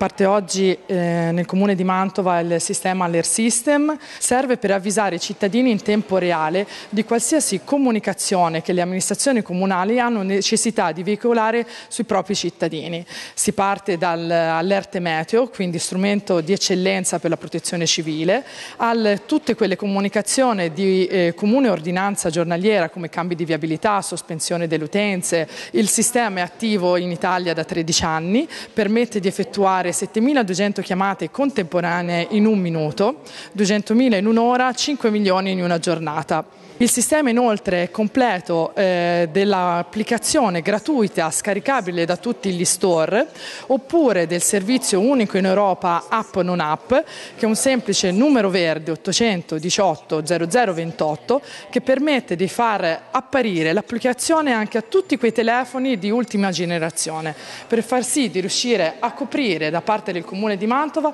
Parte oggi eh, nel comune di Mantova il sistema Alert System, serve per avvisare i cittadini in tempo reale di qualsiasi comunicazione che le amministrazioni comunali hanno necessità di veicolare sui propri cittadini. Si parte dall'alerte meteo, quindi strumento di eccellenza per la protezione civile, a tutte quelle comunicazioni di eh, comune ordinanza giornaliera come cambi di viabilità, sospensione delle utenze. Il sistema è attivo in Italia da 13 anni, permette di effettuare fare 7.200 chiamate contemporanee in un minuto, 200.000 in un'ora, 5 milioni in una giornata. Il sistema inoltre è completo eh, dell'applicazione gratuita scaricabile da tutti gli store oppure del servizio unico in Europa app non app che è un semplice numero verde 818 0028 che permette di far apparire l'applicazione anche a tutti quei telefoni di ultima generazione per far sì di riuscire a coprire da parte del Comune di Mantova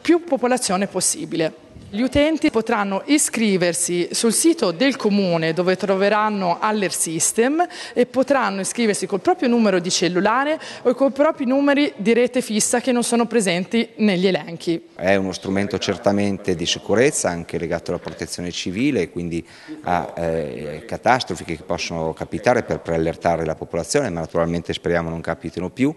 più popolazione possibile. Gli utenti potranno iscriversi sul sito del comune dove troveranno Aller System e potranno iscriversi col proprio numero di cellulare o con i propri numeri di rete fissa che non sono presenti negli elenchi. È uno strumento certamente di sicurezza anche legato alla protezione civile quindi a eh, catastrofi che possono capitare per preallertare la popolazione ma naturalmente speriamo non capitino più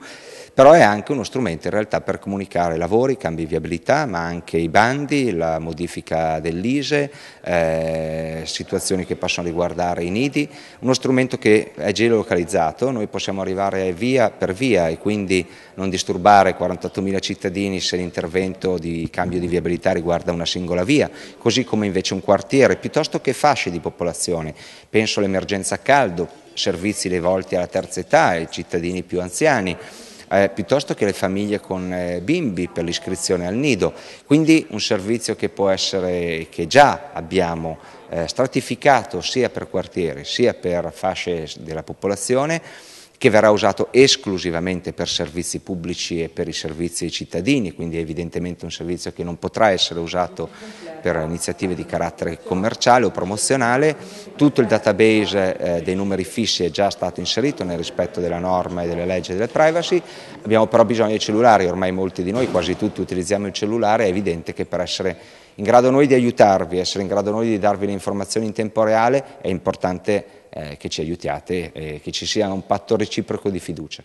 però è anche uno strumento in realtà per comunicare lavori, cambi di viabilità ma anche i bandi, la modifica modifica dell'ISE, eh, situazioni che possono riguardare i nidi, uno strumento che è geolocalizzato, noi possiamo arrivare via per via e quindi non disturbare 48.000 cittadini se l'intervento di cambio di viabilità riguarda una singola via, così come invece un quartiere, piuttosto che fasce di popolazione, penso all'emergenza caldo, servizi rivolti alla terza età, ai cittadini più anziani, eh, piuttosto che le famiglie con eh, bimbi per l'iscrizione al nido. Quindi un servizio che può essere, che già abbiamo eh, stratificato sia per quartieri sia per fasce della popolazione, che verrà usato esclusivamente per servizi pubblici e per i servizi ai cittadini, quindi è evidentemente un servizio che non potrà essere usato per iniziative di carattere commerciale o promozionale, tutto il database eh, dei numeri fissi è già stato inserito nel rispetto della norma e delle leggi della privacy, abbiamo però bisogno dei cellulari, ormai molti di noi, quasi tutti utilizziamo il cellulare, è evidente che per essere in grado noi di aiutarvi, essere in grado noi di darvi le informazioni in tempo reale è importante eh, che ci aiutiate e che ci sia un patto reciproco di fiducia.